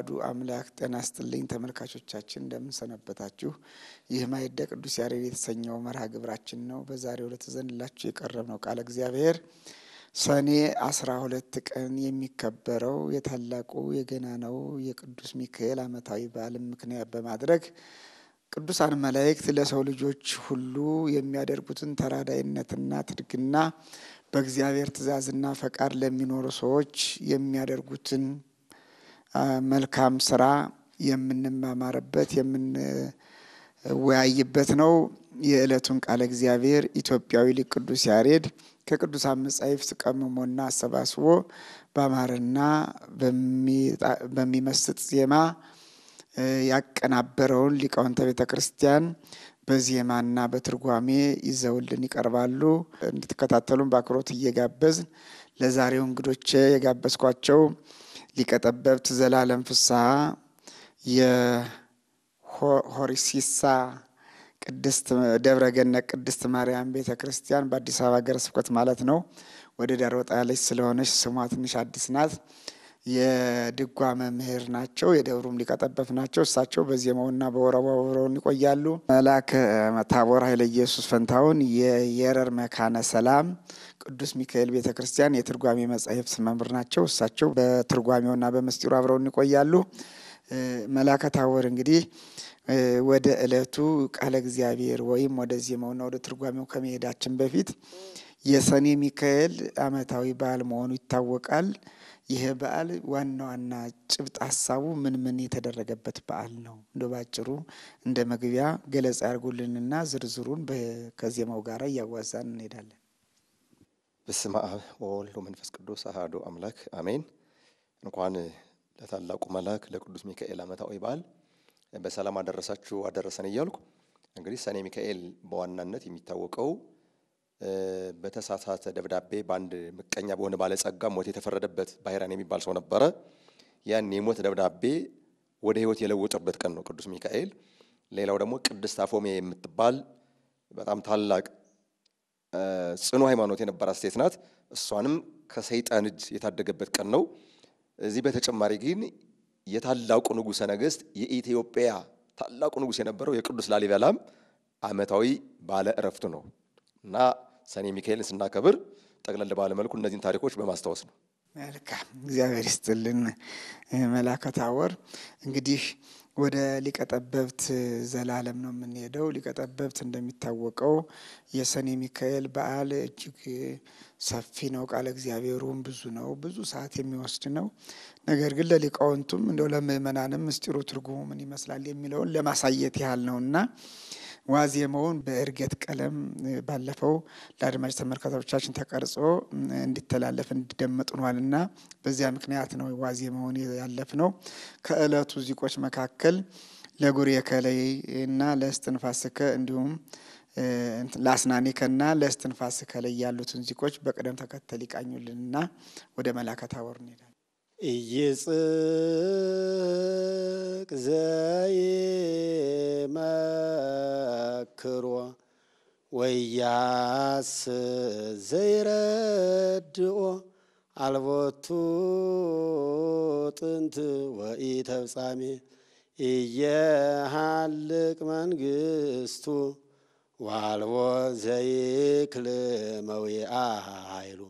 አሃዱ አምላክ ጤና ስጥልኝ ተመልካቾቻችን፣ እንደምንሰነበታችሁ። ይህ ማዕደ ቅዱስ ያሬድ የተሰኘው መርሃ ግብራችን ነው። በዛሬው ዕለት ዘንላችሁ የቀረብነው ቃለ እግዚአብሔር ሰኔ አስራ ሁለት ቀን የሚከበረው የታላቁ ነው የቅዱስ ሚካኤል ዓመታዊ በዓልን ምክንያት በማድረግ ቅዱሳን መላእክት ለሰው ልጆች ሁሉ የሚያደርጉትን ተራዳይነትና ትድግና በእግዚአብሔር ትእዛዝና ፈቃድ ለሚኖሩ ሰዎች የሚያደርጉትን መልካም ስራ የምንማማርበት የምንወያይበት ነው። የዕለቱን ቃለ እግዚአብሔር ኢትዮጵያዊ ሊቅ ቅዱስ ያሬድ ከቅዱሳን መጻሕፍት ቀምሞና አሰባስቦ በአማርና በሚመስጥ ዜማ ያቀናበረውን ሊቃውንተ ቤተ ክርስቲያን በዜማና በትርጓሜ ይዘውልን ይቀርባሉ። እንድትከታተሉን በአክብሮት እየጋበዝን ለዛሬው እንግዶቼ የጋበዝኳቸው ሊቀጠበብት ዘላለም ፍስሐ የሆሪሲሳ ቅድስት ደብረ ገነት ቅድስት ማርያም ቤተ ክርስቲያን በአዲስ አበባ ሀገረ ስብከት ማለት ነው። ወደ ዳር ወጣ ያለች ስለሆነች ስሟ ትንሽ አዲስ ናት። የድጓ መምህር ናቸው። የደብሩም ሊቀጠበፍ ናቸው። እሳቸው በዜማውና በወረባ አብረውን ይቆያሉ። መላከ ታቦር ኃይለ ኢየሱስ ፈንታውን የየረር መካነ ሰላም ቅዱስ ሚካኤል ቤተ ክርስቲያን የትርጓሜ መጻሕፍት መምህር ናቸው። እሳቸው በትርጓሜውና በምስጢሩ አብረውን ይቆያሉ። መላከ ታወር እንግዲህ ወደ ዕለቱ ቃለ እግዚአብሔር ወይም ወደ ዜማውና ወደ ትርጓሜው ከመሄዳችን በፊት የሰኔ ሚካኤል ዓመታዊ በዓል መሆኑ ይታወቃል። ይህ በዓል ዋና ዋና ጭብጥ ሀሳቡ ምን ምን የተደረገበት በዓል ነው? እንደ ባጭሩ እንደ መግቢያ ገለጻ ያርጉልንና ዝርዝሩን ከዜማው ጋር እያዋዛን እንሄዳለን። በስመ አብ ወወልድ ወመንፈስ ቅዱስ አሐዱ አምላክ አሜን። እንኳን ለታላቁ መልአክ ለቅዱስ ሚካኤል ዓመታዊ በዓል በሰላም አደረሳችሁ አደረሰን እያልኩ እንግዲህ ሰኔ ሚካኤል በዋናነት የሚታወቀው በተሳሳተ ደብዳቤ በአንድ ምቀኛ በሆነ ባለጸጋ ሞት የተፈረደበት ባህራን የሚባል ሰው ነበረ። ያን የሞት ደብዳቤ ወደ ሕይወት የለወጠበት ቀን ነው ቅዱስ ሚካኤል። ሌላው ደግሞ ቅድስት አፎሜ የምትባል በጣም ታላቅ ጽኑ ሃይማኖት የነበረ አስተያየት ናት። እሷንም ከሰይጣን እጅ የታደገበት ቀን ነው። እዚህ በተጨማሪ ግን የታላቁ ንጉሠ ነገሥት የኢትዮጵያ ታላቁ ንጉሥ የነበረው የቅዱስ ላሊበላም ዓመታዊ ባለ እረፍቱ ነው እና ሰኔ ሚካኤልን ስናከብር ጠቅለል ባለ መልኩ እነዚህን ታሪኮች በማስታወስ ነው። መልካም እግዚአብሔር ይስጥልን መላከ እንግዲህ ወደ ሊቀጠበብት ዘላለም ነው የምንሄደው። ሊቀጠበብት እንደሚታወቀው የሰኔ ሚካኤል በዓል እጅግ ሰፊ ነው። ቃለ እግዚአብሔሩም ብዙ ነው፣ ብዙ ሰዓት የሚወስድ ነው። ነገር ግን ለሊቃውንቱም እንደው ለምእመናንም ምስጢሩ ትርጉሙ ምን ይመስላል የሚለውን ለማሳየት ያህል እና ዋዜማውን በእርገት ቀለም ባለፈው ለአድማጭ ተመልካቶቻችን ተቀርጾ እንዲተላለፍ እንዲደመጥኗል እና በዚያ ምክንያት ነው ዋዜማውን ያለፍ ነው። ከእለቱ ዚቆች መካከል ለጉር የከለይ እና ለስትንፋስከ እንዲሁም ለአስናኒከና ለስትንፋስከ ላይ ያሉትን ዚቆች በቅደም ተከተል ይቃኙልንና ወደ መላከታ ወር እንሄዳለን። ኢይጽቅ ዘይመክሮ ወያስ ዘይረድኦ አልቦቱ ጥንት ወኢተብጻሜ እየሃልቅ መንግስቱ ዋልቦ ዘይክል መዊአ ኃይሉ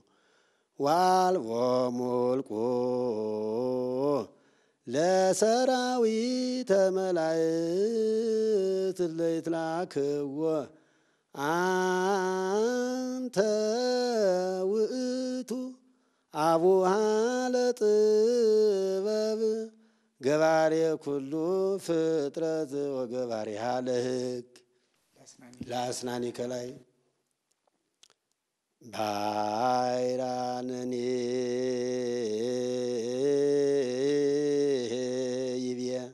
ዋልዎሙ ውልቁ ለሰራዊተ መላእክት ለይትላክዎ አንተ ውእቱ አቡሃ ለጥበብ ገባሬ ኩሉ ፍጥረት ወገባሬሃ ለሕግ ለአስናኒ ከላይ 바라는 입에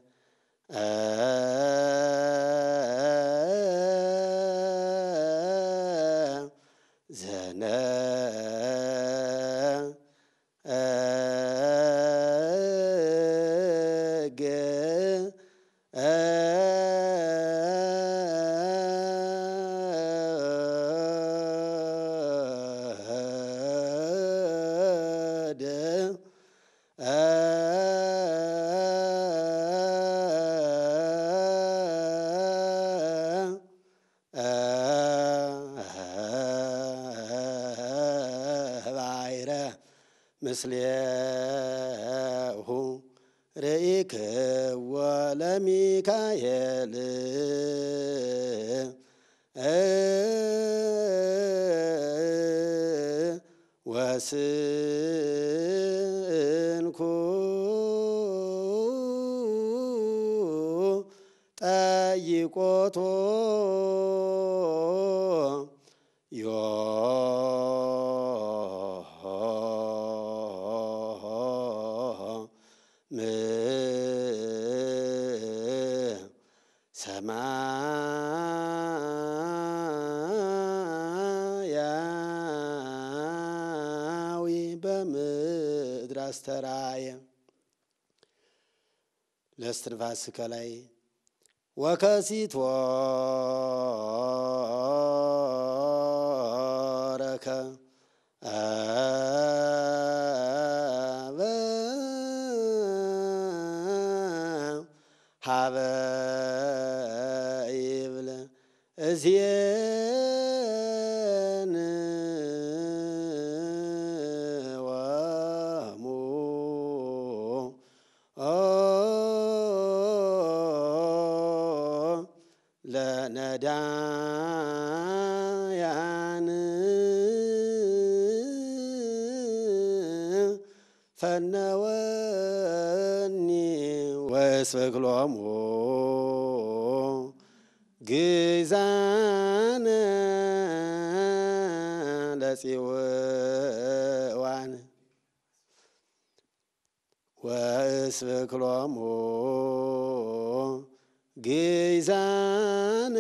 ምስሌሁ ርኢክዎ ለሚካኤል እንፋስከ ላይ ወከሲት ረከ ተስፈክሎሙ ግዛነ ለፂውዋን ወእስፍክሎሙ ግዛነ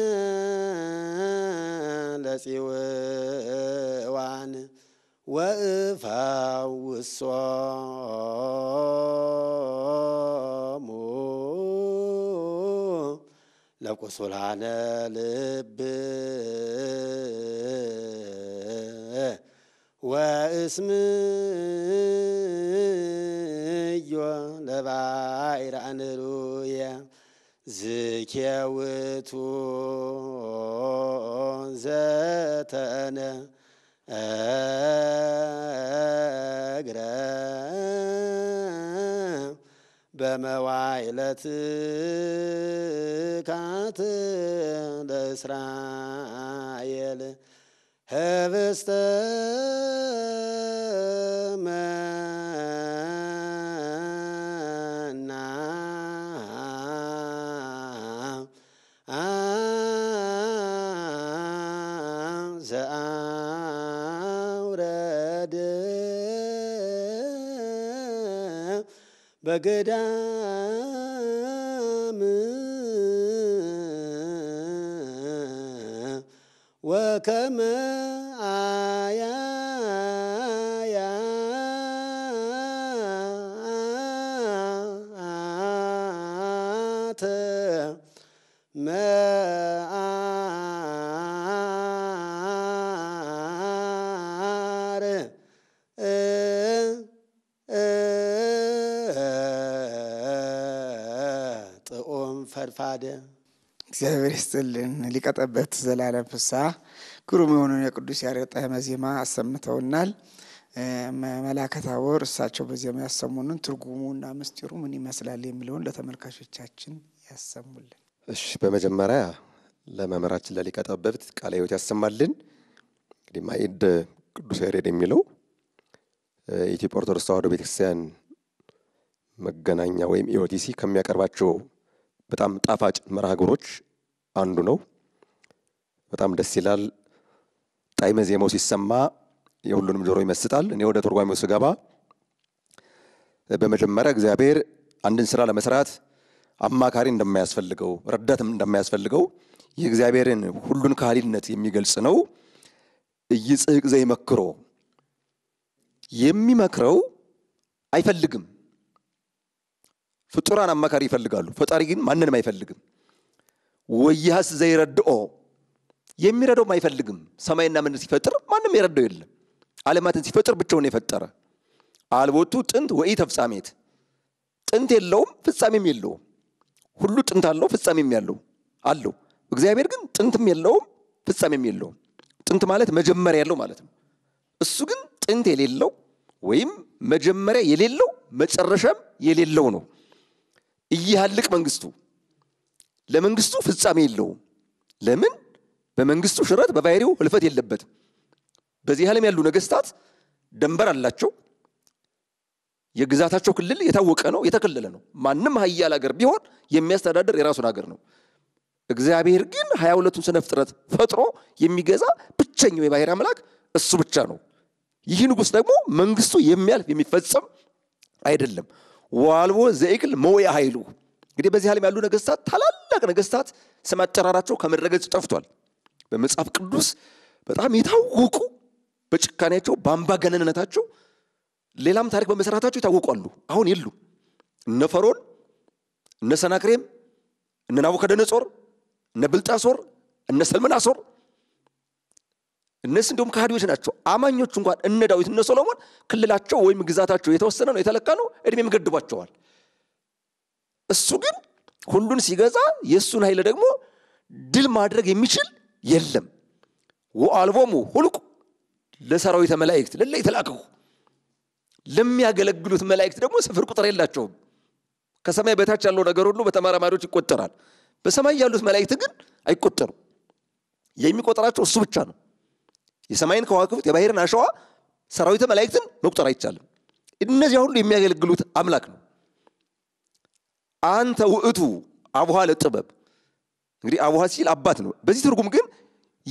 ለፂውዋን ወእፋውሶም ወሱልሃነ ልብ ወእስምዮ ለባይረ አንሩየ ዝኬውቱ ዘተነ እግረ በመዋይለት ካት ለእስራኤል ህብስተ በገዳም ወከመ እግዚአብሔር ይስጥልን። ሊቀጠበት ዘላለም ፍስሐ ግሩም የሆኑን የቅዱስ ያሬድ ጣዕመ ዜማ አሰምተውናል። መላከታወር እሳቸው በዜማ ያሰሙንን ትርጉሙ እና ምስጢሩ ምን ይመስላል የሚለውን ለተመልካቾቻችን ያሰሙልን። እሺ፣ በመጀመሪያ ለመምህራችን ለሊቀጠበት ቃለ ሕይወት ያሰማልን። እንግዲህ ማዕድ ቅዱስ ያሬድ የሚለው የኢትዮጵያ ኦርቶዶክስ ተዋሕዶ ቤተክርስቲያን መገናኛ ወይም ኢኦቲሲ ከሚያቀርባቸው በጣም ጣፋጭ መርሃግብሮች አንዱ ነው። በጣም ደስ ይላል። ጣይመ ዜማው ሲሰማ የሁሉንም ጆሮ ይመስጣል። እኔ ወደ ትርጓሜው ስገባ በመጀመሪያ እግዚአብሔር አንድን ስራ ለመስራት አማካሪ እንደማያስፈልገው ረዳትም እንደማያስፈልገው የእግዚአብሔርን ሁሉን ካህሊነት የሚገልጽ ነው። ኢይጽሕቅ ዘይመክሮ የሚመክረው አይፈልግም ፍጡራን አማካሪ ይፈልጋሉ። ፈጣሪ ግን ማንንም አይፈልግም። ወይሃስ ዘይረድኦ የሚረዳውም አይፈልግም። ሰማይና ምድር ሲፈጥር ማንም የረዳው የለም። ዓለማትን ሲፈጥር ብቻውን የፈጠረ አልቦቱ ጥንት ወኢ ተፍጻሜት ጥንት የለውም ፍጻሜም የለውም። ሁሉ ጥንት አለው ፍጻሜም ያለው አለው። እግዚአብሔር ግን ጥንትም የለውም ፍጻሜም የለውም። ጥንት ማለት መጀመሪያ ያለው ማለት ነው። እሱ ግን ጥንት የሌለው ወይም መጀመሪያ የሌለው መጨረሻም የሌለው ነው። እያልቅ መንግስቱ ለመንግስቱ ፍጻሜ የለውም። ለምን? በመንግስቱ ሽረት በባህሪው ህልፈት የለበትም። በዚህ ዓለም ያሉ ነገስታት ደንበር አላቸው። የግዛታቸው ክልል የታወቀ ነው፣ የተከለለ ነው። ማንም ሀያል ሀገር ቢሆን የሚያስተዳደር የራሱን ሀገር ነው። እግዚአብሔር ግን ሀያ ሁለቱን ስነ ፍጥረት ፈጥሮ የሚገዛ ብቸኛው የባህሪ አምላክ እሱ ብቻ ነው። ይህ ንጉሥ ደግሞ መንግስቱ የሚያልፍ የሚፈጸም አይደለም። ዋልቦ ዘይክል መወያ ኃይሉ እንግዲህ በዚህ ዓለም ያሉ ነገስታት ታላላቅ ነገስታት ስም አጠራራቸው ከምድረገጽ ጠፍቷል። በመጽሐፍ ቅዱስ በጣም የታወቁ በጭካኔያቸው በአምባገነንነታቸው ሌላም ታሪክ በመሰራታቸው ይታወቋሉ። አሁን የሉ። እነ ፈርዖን፣ እነ ሰናክሬም፣ እነ ናቡከደነጾር፣ እነ ብልጣሶር፣ እነ ሰልመናሶር እነዚህ እንዲሁም ካህዲዎች ናቸው። አማኞቹ እንኳን እነ ዳዊት እነ ሶሎሞን ክልላቸው ወይም ግዛታቸው የተወሰነ ነው፣ የተለካ ነው፣ እድሜም ገድቧቸዋል። እሱ ግን ሁሉን ሲገዛ የእሱን ኃይል ደግሞ ድል ማድረግ የሚችል የለም። ወአልቦሙ ሁልቁ ለሰራዊተ መላእክት ለለ የተላከሁ ለሚያገለግሉት መላእክት ደግሞ ስፍር ቁጥር የላቸውም። ከሰማይ በታች ያለው ነገር ሁሉ በተመራማሪዎች ይቆጠራል። በሰማይ ያሉት መላእክት ግን አይቆጠሩም። የሚቆጠራቸው እሱ ብቻ ነው። የሰማይን ከዋክብት የባህርን አሸዋ ሰራዊተ መላእክትን መቁጠር አይቻልም። እነዚያ ሁሉ የሚያገለግሉት አምላክ ነው። አንተ ውእቱ አቡሃ ለጥበብ እንግዲህ አቡሃ ሲል አባት ነው። በዚህ ትርጉም ግን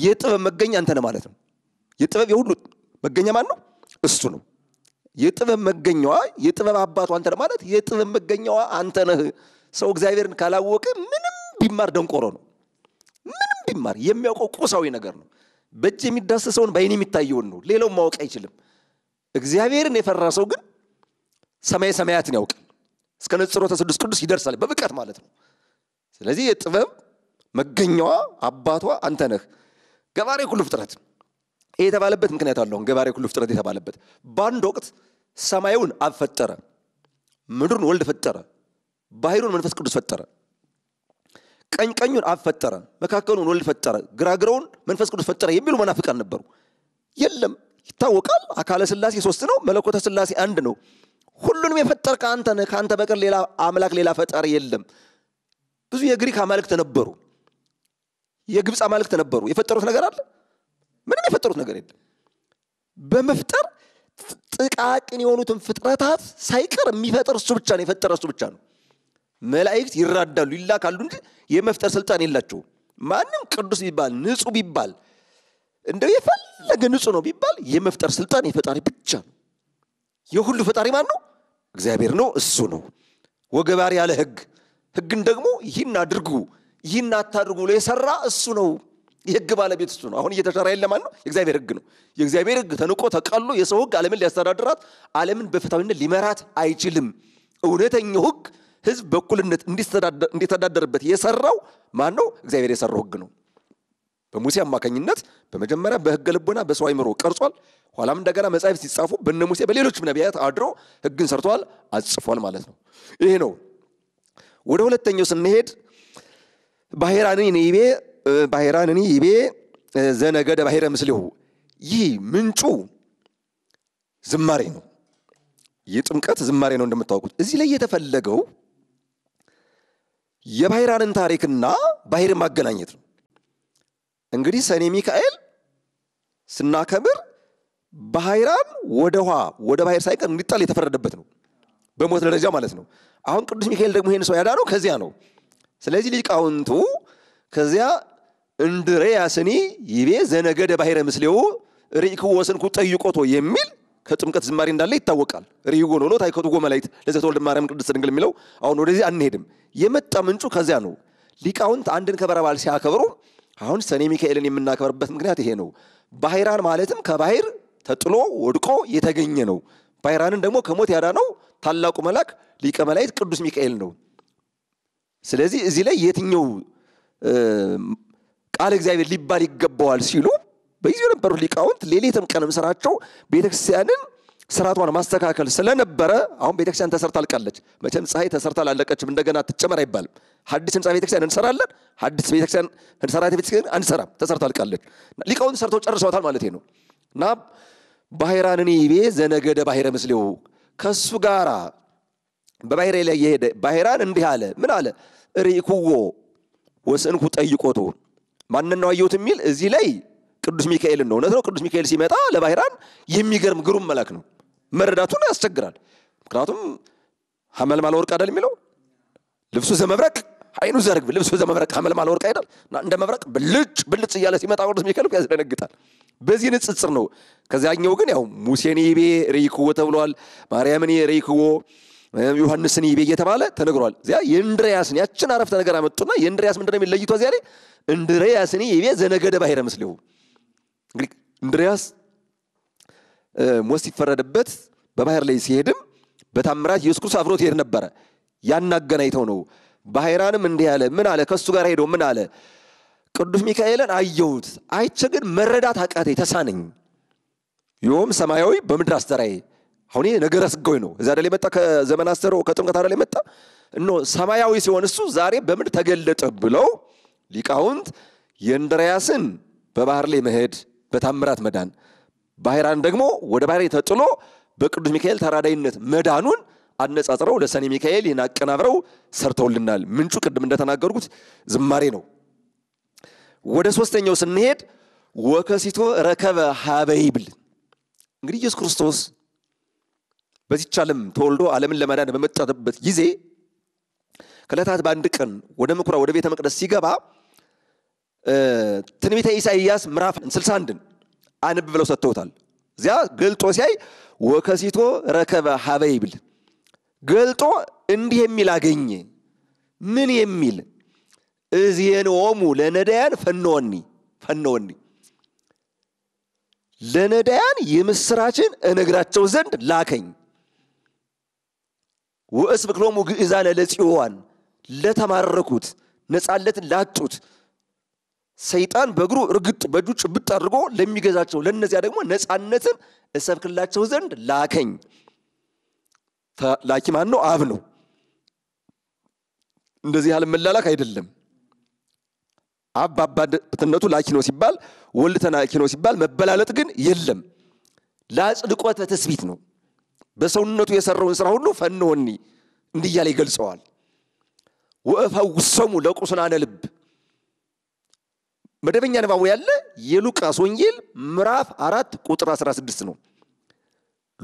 የጥበብ መገኛ አንተ ነ ማለት ነው። የጥበብ የሁሉ መገኛ ማን ነው? እሱ ነው። የጥበብ መገኛዋ የጥበብ አባቱ አንተ ማለት የጥበብ መገኛዋ አንተ ነህ። ሰው እግዚአብሔርን ካላወቀ ምንም ቢማር ደንቆሮ ነው። ምንም ቢማር የሚያውቀው ቁሳዊ ነገር ነው። በእጅ የሚዳሰሰውን በአይን የሚታየውን ነው። ሌላው ማወቅ አይችልም። እግዚአብሔርን የፈራ ሰው ግን ሰማይ ሰማያትን ያውቃል። እስከ ንጽሮተ ስዱስ ቅዱስ ይደርሳል በብቃት ማለት ነው። ስለዚህ የጥበብ መገኛዋ አባቷ አንተ ነህ። ገባሬ ሁሉ ፍጥረት ይህ የተባለበት ምክንያት አለሁን። ገባሬ ሁሉ ፍጥረት የተባለበት በአንድ ወቅት ሰማዩን አብ ፈጠረ፣ ምድሩን ወልድ ፈጠረ፣ ባህሩን መንፈስ ቅዱስ ፈጠረ። ቀኝ ቀኙን አብ ፈጠረ፣ መካከሉን ወልድ ፈጠረ፣ ግራግራውን መንፈስ ቅዱስ ፈጠረ የሚሉ መናፍቃን ነበሩ። የለም ይታወቃል። አካለ ስላሴ ሶስት ነው፣ መለኮተ ስላሴ አንድ ነው። ሁሉንም የፈጠር ከአንተ ነህ፣ ከአንተ በቀር ሌላ አምላክ ሌላ ፈጣሪ የለም። ብዙ የግሪክ አማልክት ነበሩ፣ የግብፅ አማልክት ነበሩ። የፈጠሩት ነገር አለ? ምንም የፈጠሩት ነገር የለም። በመፍጠር ጥቃቅን የሆኑትን ፍጥረታት ሳይቀር የሚፈጠር እሱ ብቻ ነው። የፈጠረ እሱ ብቻ ነው። መላእክት ይራዳሉ ይላካሉ እንጂ የመፍጠር ስልጣን የላቸውም። ማንም ቅዱስ ቢባል ንጹህ ቢባል እንደው የፈለገ ንጹህ ነው ቢባል የመፍጠር ስልጣን የፈጣሪ ብቻ ነው። የሁሉ ፈጣሪ ማን ነው? እግዚአብሔር ነው። እሱ ነው ወገባሪ ያለ ህግ ህግን ደግሞ ይህን አድርጉ ይህን አታድርጉ ብሎ የሰራ እሱ ነው። የህግ ባለቤት እሱ ነው። አሁን እየተሰራ የለ ማን ነው? የእግዚአብሔር ህግ ነው። የእግዚአብሔር ህግ ተንቆ ተቃሎ የሰው ህግ አለምን ሊያስተዳድራት አለምን በፍትሐዊነት ሊመራት አይችልም። እውነተኛው ህግ ህዝብ በእኩልነት እንዲተዳደርበት የሰራው ማን ነው? እግዚአብሔር የሰራው ህግ ነው። በሙሴ አማካኝነት በመጀመሪያ በህገ ልቦና በሰው አይምሮ ቀርጿል። ኋላም እንደገና መጽሐፍ ሲጻፉ በነ ሙሴ በሌሎችም ነቢያት አድሮ ህግን ሰርተዋል፣ አጽፏል ማለት ነው። ይሄ ነው። ወደ ሁለተኛው ስንሄድ ባህራንን ይቤ ባህራንን ይቤ ዘነገደ ባሕረ ምስሊሁ ይህ ምንጩ ዝማሬ ነው። ይህ ጥምቀት ዝማሬ ነው። እንደምታውቁት እዚህ ላይ የተፈለገው የባይራንን ታሪክና ባህርን ማገናኘት ነው። እንግዲህ ሰኔ ሚካኤል ስናከብር ባህራን ወደ ውሃ ወደ ባህር ሳይቀር እንዲጣል የተፈረደበት ነው፣ በሞት ደረጃ ማለት ነው። አሁን ቅዱስ ሚካኤል ደግሞ ይሄን ሰው ያዳ ነው ከዚያ ነው። ስለዚህ ሊቃውንቱ ከዚያ እንድሬ ያስኒ ይቤ ዘነገደ ባህረ ምስሌው ርኢክ ወሰንኩ ጠይቆቶ የሚል ከጥምቀት ዝማሪ እንዳለ ይታወቃል። ርኢጎን ሆኖ ታይከቱ ጎመላይት ለዘተወልድ ማርያም ቅዱስ ድንግል የሚለው አሁን ወደዚህ አንሄድም። የመጣ ምንጩ ከዚያ ነው። ሊቃውንት አንድን ክብረ በዓል ሲያከብሩ አሁን ሰኔ ሚካኤልን የምናከብርበት ምክንያት ይሄ ነው። ባሕራን ማለትም ከባሕር ተጥሎ ወድቆ የተገኘ ነው። ባሕራንን ደግሞ ከሞት ያዳነው ታላቁ መልአክ ሊቀ መላእክት ቅዱስ ሚካኤል ነው። ስለዚህ እዚህ ላይ የትኛው ቃል እግዚአብሔር ሊባል ይገባዋል ሲሉ በጊዜው የነበሩት ሊቃውንት ሌሊትም ቀንም ስራቸው ቤተክርስቲያንን ስርዓቷን ማስተካከል ስለነበረ አሁን ቤተክርስቲያን ተሰርታ አልቃለች። መቼም ፀሐይ ተሰርታ አላለቀችም፣ እንደገና ትጨመር አይባልም። ሀዲስ ህንፃ ቤተክርስቲያን እንሰራለን፣ ሀዲስ ቤተክርስቲያን እንሰራ ቤተክርስቲያን አንሰራም፣ ተሰርታ አልቃለች። ሊቃውንት ሰርተው ጨርሰውታል ማለት ነው እና ባህራንን ይቤ ዘነገደ ባህረ ምስሌው ከሱ ጋራ በባህረ ላይ የሄደ ባህራን እንዲህ አለ። ምን አለ? ርኢኩዎ ወስንኩ ጠይቆቶ ማንን ነው አየሁት የሚል እዚህ ላይ ቅዱስ ሚካኤልን ነው። እውነት ነው። ቅዱስ ሚካኤል ሲመጣ ለባህራን የሚገርም ግሩም መልአክ ነው። መረዳቱን ያስቸግራል። ምክንያቱም ሀመልማል ወርቅ አይደል የሚለው ልብሱ ዘመብረቅ አይኑ ዘርግብ ልብሱ ዘመብረቅ ሀመልማል ወርቅ አይደል እንደ መብረቅ ብልጭ ብልጭ እያለ ሲመጣ ቅዱስ ሚካኤል ያስደነግጣል። በዚህ ንጽጽር ነው። ከዚያኛው ግን ያው ሙሴን ይቤ ርኢክዎ ተብሏል። ማርያምን ርኢክዎ ዮሐንስን ይቤ እየተባለ ተነግሯል። እዚያ የእንድርያስን ያችን አረፍተ ነገር አመጡና የእንድርያስ ምንድነው የሚለይቷ እዚያ ላይ እንድርያስን ይቤ ዘነገደ ባሄረ ምስሊሁ እንግዲህ እንድርያስ ሞት ሲፈረድበት በባህር ላይ ሲሄድም በታምራት ኢየሱስ ክርስቶስ አብሮት ይሄድ ነበረ። ያን አገናኝተው ነው። ባህራንም እንዲህ አለ። ምን አለ? ከእሱ ጋር ሄዶ ምን አለ? ቅዱስ ሚካኤልን አየሁት፣ አይቼ ግን መረዳት አቃተኝ፣ ተሳነኝ። ይኸውም ሰማያዊ በምድር አስተራዬ አሁን ነገር ስጋዊ ነው። እዛ ላይ መጣ ከዘመን አስተሮ ከጥምቀት ላይ መጣ እኖ ሰማያዊ ሲሆን እሱ ዛሬ በምድር ተገለጠ ብለው ሊቃውንት የእንድርያስን በባህር ላይ መሄድ በታምራት መዳን ባህራን ደግሞ ወደ ባህር ተጥሎ በቅዱስ ሚካኤል ተራዳይነት መዳኑን አነጻጽረው ለሰኔ ሚካኤል ይህን አቀናብረው ሰርተውልናል። ምንጩ ቅድም እንደተናገርኩት ዝማሬ ነው። ወደ ሶስተኛው ስንሄድ ወከሲቶ ረከበ ሀበይብል እንግዲህ ኢየሱስ ክርስቶስ በዚች ዓለም ተወልዶ ዓለምን ለመዳን በመጣበት ጊዜ ከዕለታት በአንድ ቀን ወደ ምኩራ ወደ ቤተ መቅደስ ሲገባ ትንቢተ ኢሳይያስ ምዕራፍ 61ን አንብ ብለው ሰጥተውታል። እዚያ ገልጦ ሲያይ ወከሲቶ ረከበ ሀበ ይብል ገልጦ እንዲህ የሚል አገኘ። ምን የሚል እዚህን ኦሙ ለነዳያን ፈነወኒ ፈነወኒ ለነዳያን የምስራችን እነግራቸው ዘንድ ላከኝ። ውእስ ብክሎሙ ግእዛነ ለጽዮዋን ለተማረኩት ነጻለትን ላጡት ሰይጣን በእግሩ እርግጥ በእጁ ጭብጥ አድርጎ ለሚገዛቸው ለእነዚያ ደግሞ ነፃነትን እሰብክላቸው ዘንድ ላከኝ። ላኪ ማን ነው? አብ ነው። እንደዚህ ያለ መላላክ አይደለም። አብ በአባትነቱ ላኪ ነው ሲባል፣ ወልድ ተላኪ ነው ሲባል መበላለጥ ግን የለም። ለአጽድቆተ ተስቢት ነው። በሰውነቱ የሰራውን ስራ ሁሉ ፈንወኒ እንዲህ እያለ ይገልጸዋል። ወእፈውሰሙ ለቁስላነ ልብ መደበኛ ንባቡ ያለ የሉቃስ ወንጌል ምዕራፍ አራት ቁጥር 16 ነው።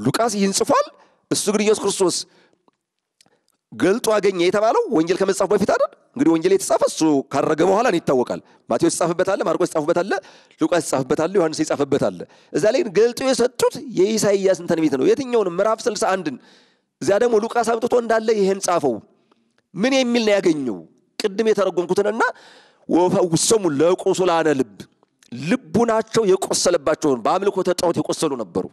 ሉቃስ ይህን ጽፏል። እሱ ግን ኢየሱስ ክርስቶስ ገልጦ አገኘ የተባለው ወንጌል ከመጻፉ በፊት አይደል? እንግዲህ ወንጌል የተጻፈ እሱ ካረገ በኋላ ነው ይታወቃል። ማቴዎስ የጻፈበት አለ፣ ማርቆስ የጻፈበት አለ፣ ሉቃስ የጻፈበት አለ፣ ዮሐንስ የጻፈበት አለ። እዛ ላይ ገልጦ የሰጡት የኢሳይያስን ትንቢት ነው። የትኛውን ምዕራፍ 61ን። እዚያ ደግሞ ሉቃስ አምጥቶ እንዳለ ይሄን ጻፈው። ምን የሚል ነው ያገኘው? ቅድም የተረጎምኩትንና ወፈውሰሙ ለቁሱላነ ልብ ልቡናቸው የቆሰለባቸውን በአምልኮ ተጣዖት የቆሰሉ ነበሩ።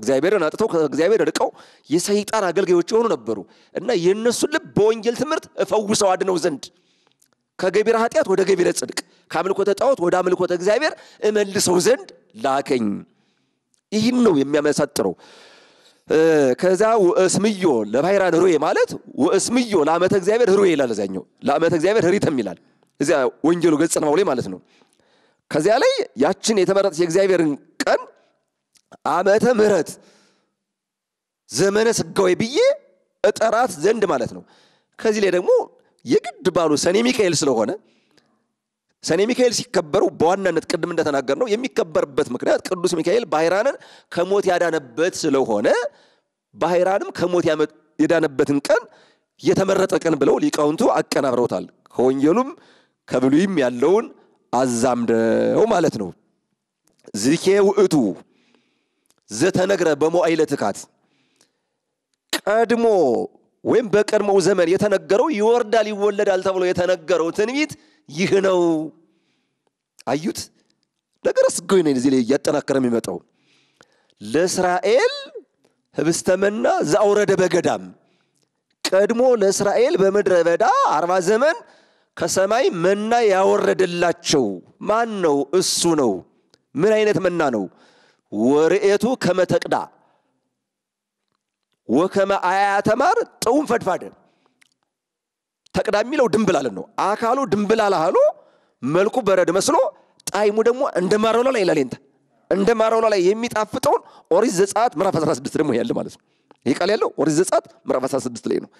እግዚአብሔርን አጥተው ከእግዚአብሔር ርቀው የሰይጣን አገልጋዮች የሆኑ ነበሩ እና የእነሱን ልብ በወንጌል ትምህርት እፈውሰው አድነው ዘንድ ከገቢረ ኃጢአት ወደ ገቢረ ጽድቅ ከአምልኮተ ጣዖት ወደ አምልኮተ እግዚአብሔር እመልሰው ዘንድ ላከኝ። ይህን ነው የሚያመሳጥረው። ከዛ ወእስምዮ ለባይራን ሩዌ ማለት ወእስምዮ ለአመተ እግዚአብሔር ሩዌ ይላል። እዛኛው ለአመተ እግዚአብሔር ህሪተም ይላል። እዚያ ወንጀሉ ገጽ ነው ላይ ማለት ነው። ከዚያ ላይ ያችን የተመረጠች የእግዚአብሔርን ቀን ዓመተ ምሕረት ዘመነ ስጋዌ ብዬ እጠራት ዘንድ ማለት ነው። ከዚህ ላይ ደግሞ የግድ ባሉ ሰኔ ሚካኤል ስለሆነ ሰኔ ሚካኤል ሲከበሩ በዋናነት ቅድም እንደተናገር ነው የሚከበርበት ምክንያት ቅዱስ ሚካኤል ባህራንን ከሞት ያዳነበት ስለሆነ ባህራንም ከሞት የዳነበትን ቀን የተመረጠ ቀን ብለው ሊቃውንቱ አቀናብረውታል። ከወንጀሉም ከብሉይም ያለውን አዛምደው ማለት ነው። ዝኬ ውእቱ ዘተነግረ በሞአይለ ትካት ቀድሞ ወይም በቀድሞው ዘመን የተነገረው ይወርዳል ይወለዳል ተብሎ የተነገረው ትንቢት ይህ ነው። አዩት ነገር አስገኝ ነው። እዚህ ላይ እያጠናከረ የሚመጣው ለእስራኤል ህብስተመና ዘአውረደ በገዳም ቀድሞ ለእስራኤል በምድረ በዳ አርባ ዘመን ከሰማይ መና ያወረደላቸው ማን ነው? እሱ ነው። ምን አይነት መና ነው? ወርኤቱ ከመተቅዳ ወከመ አያተማር ጥውም ፈድፋደ ተቅዳ የሚለው ድንብላልን ነው። አካሉ ድንብላል አህሎ መልኩ በረድ መስሎ ጣይሙ ደግሞ እንደ ማረውላ ላይ ይላል። ንተ እንደ ማረውላ ላይ የሚጣፍጠውን ኦሪት ዘጸአት ምዕራፍ 16 ደግሞ ያለ ማለት ነው። ይህ ቃል ያለው ኦሪት ዘጸአት ምዕራፍ 16 ላይ ነው።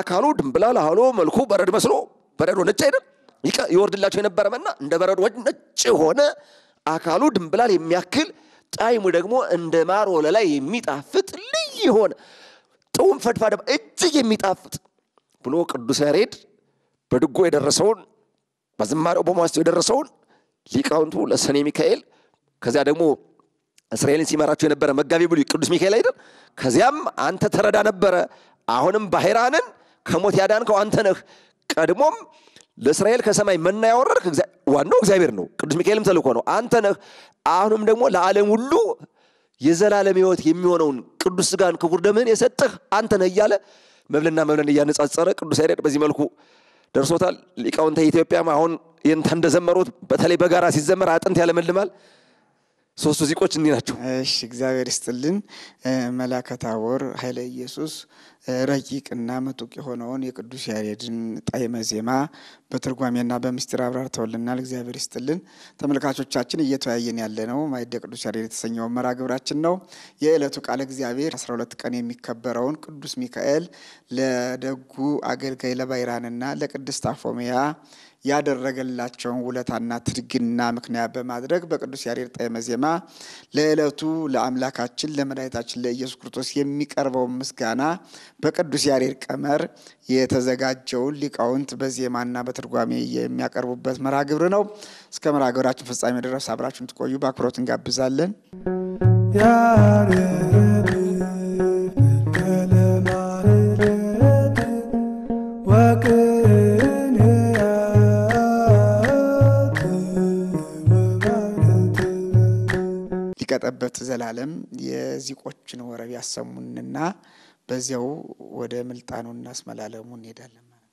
አካሉ ድንብላል አህሎ መልኩ በረድ መስሎ በረዶ ነጭ አይደል? ይወርድላቸው የነበረ መና እንደ በረዶ ነጭ የሆነ አካሉ ድንብላል የሚያክል ጣይሙ ደግሞ እንደ ማር ወለላ የሚጣፍጥ ልይ የሆነ ጥዑም ፈድፋደ እጅግ የሚጣፍጥ ብሎ ቅዱስ ያሬድ በድጎ የደረሰውን በዝማሬው በማስተው የደረሰውን ሊቃውንቱ ለሰኔ ሚካኤል ከዚያ ደግሞ እስራኤልን ሲመራቸው የነበረ መጋቢ ብሉይ ቅዱስ ሚካኤል አይደል? ከዚያም አንተ ተረዳ ነበረ፣ አሁንም ባሕራንን ከሞት ያዳንከው አንተ ነህ ቀድሞም ለእስራኤል ከሰማይ መና ያወረድክ ዋናው እግዚአብሔር ነው። ቅዱስ ሚካኤልም ተልኮ ነው አንተ ነህ። አሁንም ደግሞ ለዓለም ሁሉ የዘላለም ሕይወት የሚሆነውን ቅዱስ ሥጋን ክቡር ደምህን የሰጥህ አንተ ነህ እያለ መብልና መብለን እያነጻጸረ ቅዱስ ያሬድ በዚህ መልኩ ደርሶታል። ሊቃውንተ ኢትዮጵያም አሁን ይህን እንደዘመሩት በተለይ በጋራ ሲዘመር አጥንት ያለመልማል። ሶስቱ ዚቆች እንዲህ ናቸው። እሺ እግዚአብሔር ይስጥልን። መላከ ታቦር ኃይለ ኢየሱስ ረቂቅና ምጡቅ የሆነውን የቅዱስ ያሬድን ጣዕመ ዜማ በትርጓሜና በምስጢር አብራርተውልናል። እግዚአብሔር ይስጥልን። ተመልካቾቻችን እየተወያየን ነው ማዕደ ቅዱስ ያሬድ የተሰኘው መርሐ ግብራችን ነው። የዕለቱ ቃለ እግዚአብሔር 12 ቀን የሚከበረውን ቅዱስ ሚካኤል ለደጉ አገልጋይ ለባይራንና ለቅድስት አፎሚያ ያደረገላቸውን ውለታና ትድግና ምክንያት በማድረግ በቅዱስ ያሬድ ጣዕመ ዜማ ለዕለቱ ለአምላካችን ለመድኃኒታችን ለኢየሱስ ክርስቶስ የሚቀርበውን ምስጋና በቅዱስ ያሬድ ቀመር የተዘጋጀውን ሊቃውንት በዜማና በትርጓሜ የሚያቀርቡበት መርሃ ግብር ነው። እስከ መርሃ ግብራችን ፍጻሜ ድረስ አብራችሁን ትቆዩ በአክብሮት እንጋብዛለን። ይቀጠበት ዘላለም የዚቆችን ወረብ ያሰሙንና በዚያው ወደ ምልጣኑ እናስመላለሙ አስመላለሙ እንሄዳለን ማለት ነው።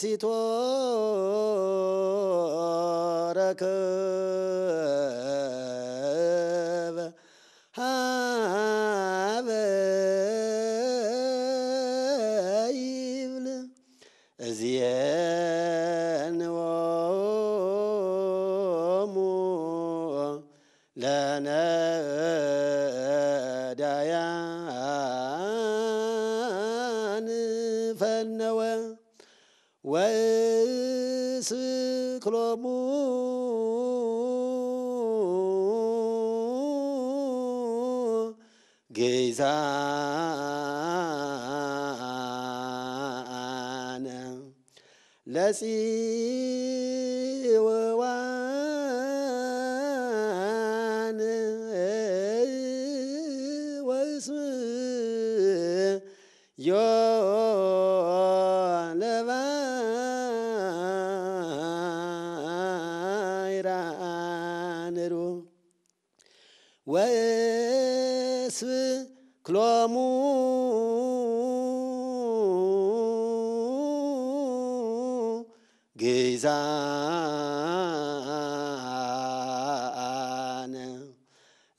ሲቶረክብ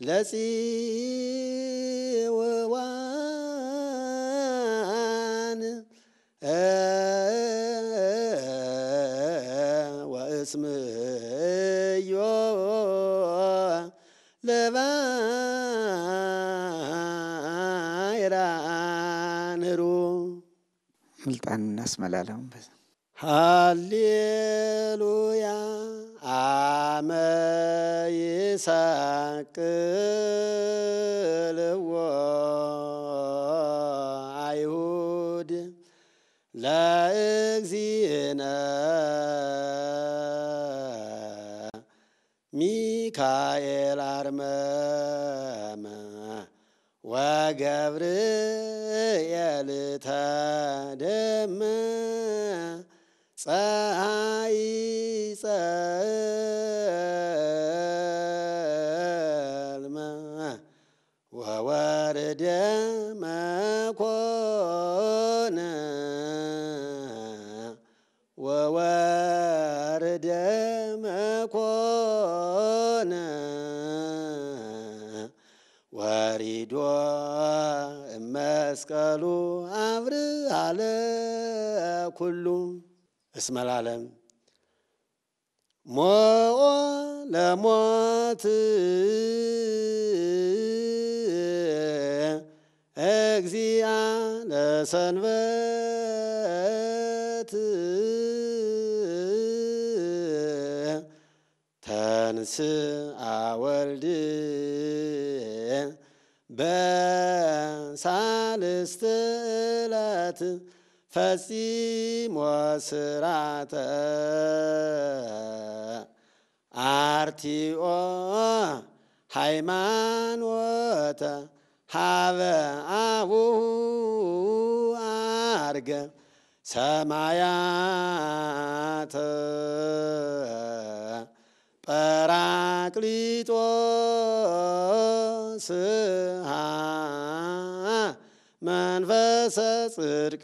لسي ووان آه، واسمي لبايرانሩ ምልጣንና بس ሃሌሉያ 세상 끝 ሁሉ እስመ ለዓለም ሞኦ ለሞት እግዚአ ለሰንበት ተንስአ ወልድ በሳልስት ዕለት ፈጺሞ ስራተ አርቲኦ ሃይማኖተ ሃበ አቡሁ አርገ ሰማያት ጰራቅሊጦስ መንፈሰ ጽድቅ